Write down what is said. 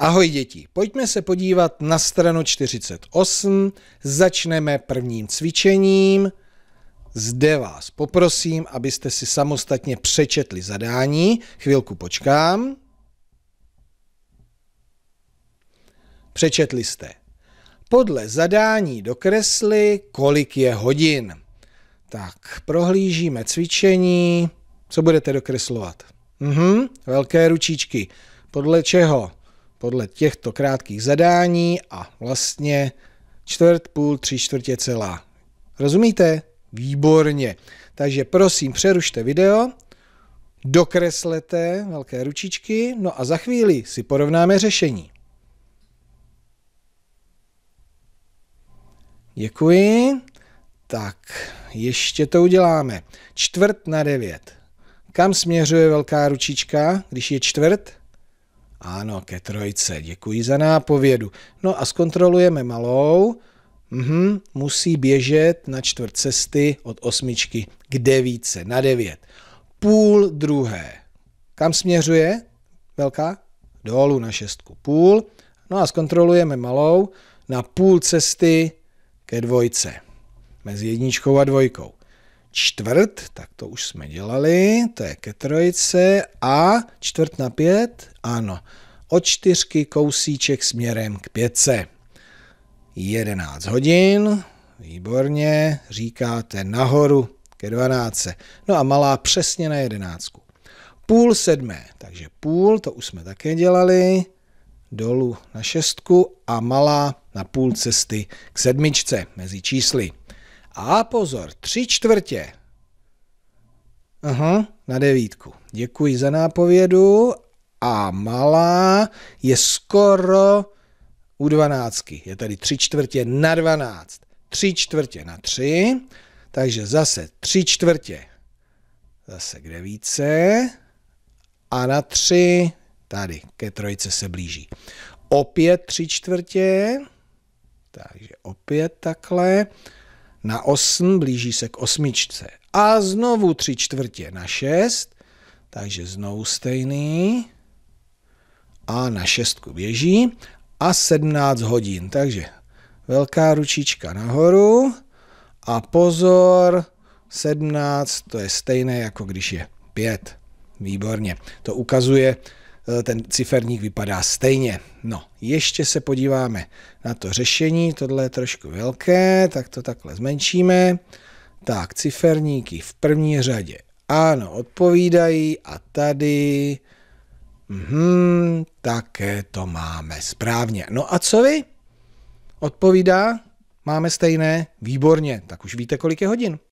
Ahoj děti, pojďme se podívat na stranu 48, začneme prvním cvičením. Zde vás poprosím, abyste si samostatně přečetli zadání. Chvilku počkám. Přečetli jste. Podle zadání dokresli, kolik je hodin. Tak, prohlížíme cvičení. Co budete dokreslovat? Mhm, velké ručičky. Podle čeho? podle těchto krátkých zadání a vlastně čtvrt, půl, tři čtvrtě celá. Rozumíte? Výborně. Takže prosím, přerušte video, dokreslete velké ručičky, no a za chvíli si porovnáme řešení. Děkuji. Tak, ještě to uděláme. Čtvrt na devět. Kam směřuje velká ručička, když je čtvrt? Ano, ke trojce. Děkuji za nápovědu. No a zkontrolujeme malou. Mhm, musí běžet na čtvrt cesty od osmičky k devíce na devět. Půl druhé. Kam směřuje? Velká? Dolů na šestku. Půl. No a zkontrolujeme malou na půl cesty ke dvojce. Mezi jedničkou a dvojkou čtvrt, tak to už jsme dělali, to je ke trojice a čtvrt na pět, ano, od čtyřky kousíček směrem k pětce. 11 hodin, výborně, říkáte nahoru ke 12. No a malá přesně na jedenáctku. Půl sedmé, takže půl, to už jsme také dělali, dolů na šestku a malá na půl cesty k sedmičce mezi čísly. A pozor, tři čtvrtě. Aha, na devítku. Děkuji za nápovědu. A malá je skoro u dvanáctky. Je tady tři čtvrtě na dvanáct. Tři čtvrtě na tři. Takže zase tři čtvrtě. Zase k devítce. A na tři, tady, ke trojce se blíží. Opět tři čtvrtě. Takže opět takhle na 8, blíží se k osmičce. A znovu 3 čtvrtě na 6, takže znovu stejný. A na šestku běží. A 17 hodin, takže velká ručička nahoru. A pozor, 17 to je stejné, jako když je 5. Výborně. To ukazuje, Eh, ten ciferník vypadá stejně. No, ještě se podíváme na to řešení, tohle je trošku velké, tak to takhle zmenšíme. Tak, ciferníky v první řadě ano, odpovídají a tady mhm, také to máme správně. No a co vy? Odpovídá? Máme stejné? Výborně, tak už víte, kolik je hodin.